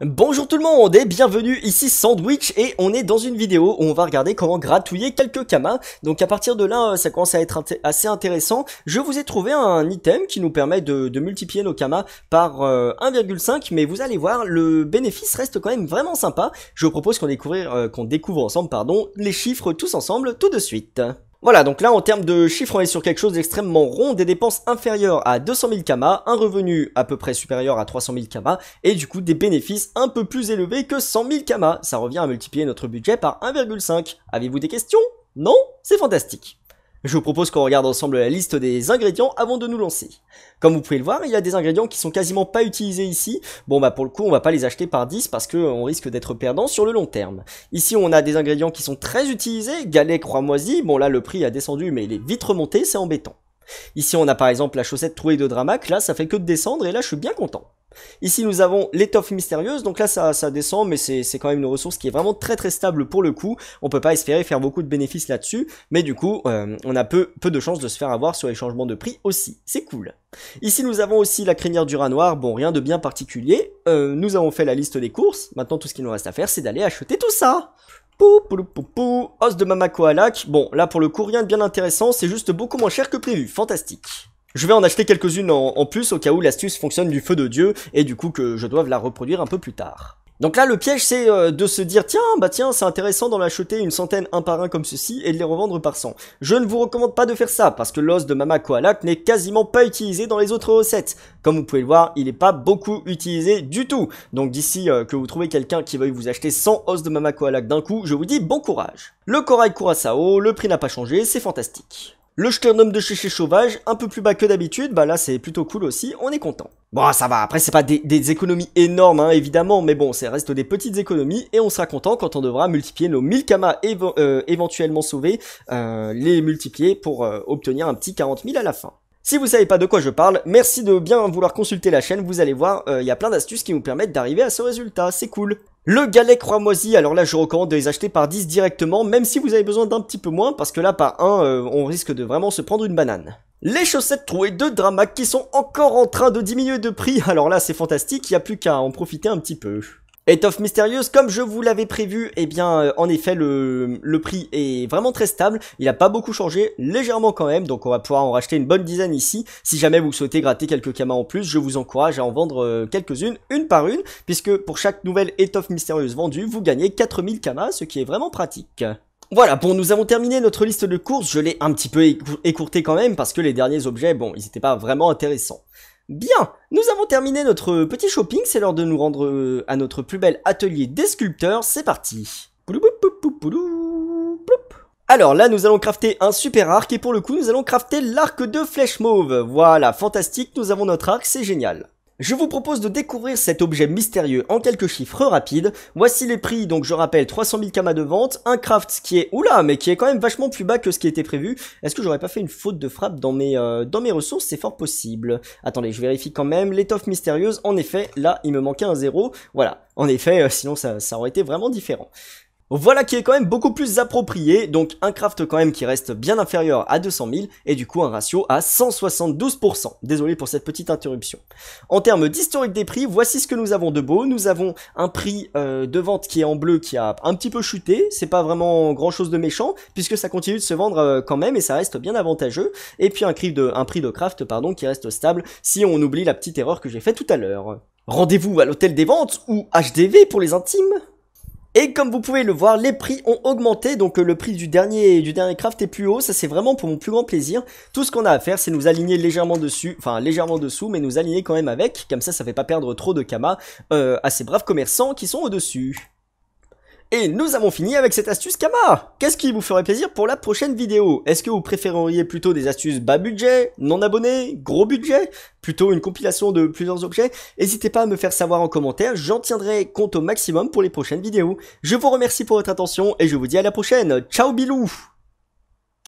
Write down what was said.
Bonjour tout le monde et bienvenue ici Sandwich et on est dans une vidéo où on va regarder comment gratouiller quelques kamas. Donc à partir de là euh, ça commence à être assez intéressant. Je vous ai trouvé un item qui nous permet de, multiplier nos kamas par 1,5 euh, mais vous allez voir le bénéfice reste quand même vraiment sympa. Je vous propose qu'on découvre, euh, qu'on découvre ensemble pardon, les chiffres tous ensemble tout de suite. Voilà, donc là en termes de chiffres, on est sur quelque chose d'extrêmement rond, des dépenses inférieures à 200 000 kama, un revenu à peu près supérieur à 300 000 kama, et du coup des bénéfices un peu plus élevés que 100 000 kama. Ça revient à multiplier notre budget par 1,5. Avez-vous des questions Non C'est fantastique. Je vous propose qu'on regarde ensemble la liste des ingrédients avant de nous lancer. Comme vous pouvez le voir, il y a des ingrédients qui sont quasiment pas utilisés ici. Bon bah pour le coup, on va pas les acheter par 10 parce qu'on euh, risque d'être perdant sur le long terme. Ici, on a des ingrédients qui sont très utilisés, galets croix-moisi. Bon là, le prix a descendu mais il est vite remonté, c'est embêtant. Ici, on a par exemple la chaussette trouée de Dramac. Là, ça fait que de descendre et là, je suis bien content. Ici, nous avons l'étoffe mystérieuse. Donc là, ça, descend, mais c'est quand même une ressource qui est vraiment très très stable pour le coup. On peut pas espérer faire beaucoup de bénéfices là-dessus. Mais du coup, euh, on a peu, peu de chances de se faire avoir sur les changements de prix aussi. C'est cool. Ici, nous avons aussi la crinière du rat noir. Bon, rien de bien particulier. Euh, nous avons fait la liste des courses. Maintenant, tout ce qu'il nous reste à faire, c'est d'aller acheter tout ça. Pou, pou, pou, pou. Os de Mamako l'ac Bon, là, pour le coup, rien de bien intéressant. C'est juste beaucoup moins cher que prévu. Fantastique. Je vais en acheter quelques-unes en, plus au cas où l'astuce fonctionne du feu de Dieu et du coup que je doive la reproduire un peu plus tard. Donc là, le piège, c'est euh, de se dire, tiens, bah tiens, c'est intéressant d'en acheter une centaine un par un comme ceci et de les revendre par cent. Je ne vous recommande pas de faire ça, parce que l'os de Mama Koalak n'est quasiment pas utilisé dans les autres recettes. Comme vous pouvez le voir, il n'est pas beaucoup utilisé du tout. Donc d'ici euh, que vous trouvez quelqu'un qui veuille vous acheter 100 os de Mama Koalak d'un coup, je vous dis bon courage. Le corail haut, le prix n'a pas changé, c'est fantastique. Le Sternum de chéché chauvage, un peu plus bas que d'habitude, bah là c'est plutôt cool aussi, on est content. Bon ça va, après c'est pas des, économies énormes hein, évidemment, mais bon ça reste des petites économies et on sera content quand on devra multiplier nos 1000 kamas euh, éventuellement sauvés, euh, les multiplier pour euh, obtenir un petit 40 000 à la fin. Si vous savez pas de quoi je parle, merci de bien vouloir consulter la chaîne, vous allez voir, il y a plein d'astuces qui nous permettent d'arriver à ce résultat, c'est cool. Le galet cramoisi, alors là je recommande de les acheter par 10 directement, même si vous avez besoin d'un petit peu moins, parce que là par 1, euh, on risque de vraiment se prendre une banane. Les chaussettes trouées de Dramac qui sont encore en train de diminuer de prix, alors là c'est fantastique, il n'y a plus qu'à en profiter un petit peu. Étoffe mystérieuse, comme je vous l'avais prévu, eh bien euh, en effet le, le, prix est vraiment très stable, il n'a pas beaucoup changé, légèrement quand même, donc on va pouvoir en racheter une bonne dizaine ici. Si jamais vous souhaitez gratter quelques camas en plus, je vous encourage à en vendre euh, quelques-unes, une par une, puisque pour chaque nouvelle étoffe mystérieuse vendue, vous gagnez 4000 camas, ce qui est vraiment pratique. Voilà, bon, nous avons terminé notre liste de courses, je l'ai un petit peu écourtée quand même, parce que les derniers objets, bon, ils n'étaient pas vraiment intéressants. Bien, nous avons terminé notre petit shopping, c'est l'heure de nous rendre euh, à notre plus bel atelier des sculpteurs, c'est parti alors là, nous allons crafter un super arc et pour le coup, nous allons crafter l'arc de flèche mauve. Voilà, fantastique, nous avons notre arc, c'est génial. Je vous propose de découvrir cet objet mystérieux en quelques chiffres rapides. Voici les prix, donc je rappelle 300 000 camas de vente, un craft qui est, oula, mais qui est quand même vachement plus bas que ce qui était prévu. Est-ce que j'aurais pas fait une faute de frappe dans mes, euh, dans mes ressources C'est fort possible. Attendez, je vérifie quand même. L'étoffe mystérieuse, en effet, là, il me manquait un zéro. Voilà. En effet, euh, sinon ça, ça aurait été vraiment différent. Voilà qui est quand même beaucoup plus approprié, donc un craft quand même qui reste bien inférieur à 200 000 et du coup un ratio à 172%. Désolé pour cette petite interruption. En termes d'historique des prix, voici ce que nous avons de beau. Nous avons un prix euh, de vente qui est en bleu qui a un petit peu chuté, c'est pas vraiment grand chose de méchant puisque ça continue de se vendre euh, quand même et ça reste bien avantageux. Et puis un, prix de, un prix de craft pardon, qui reste stable si on oublie la petite erreur que j'ai faite tout à l'heure. Rendez-vous à l'hôtel des ventes ou HDV pour les intimes et comme vous pouvez le voir, les prix ont augmenté, donc euh, le prix du dernier, du dernier craft est plus haut, ça c'est vraiment pour mon plus grand plaisir. Tout ce qu'on a à faire, c'est nous aligner légèrement dessus, enfin légèrement dessous, mais nous aligner quand même avec, comme ça, ça ne fait pas perdre trop de kama euh, à ces braves commerçants qui sont au-dessus. Et nous avons fini avec cette astuce Kama Qu'est-ce qui vous ferait plaisir pour la prochaine vidéo Est-ce que vous préféreriez plutôt des astuces bas budget, non abonnés, gros budget Plutôt une compilation de plusieurs objets N'hésitez pas à me faire savoir en commentaire, j'en tiendrai compte au maximum pour les prochaines vidéos. Je vous remercie pour votre attention et je vous dis à la prochaine. Ciao Bilou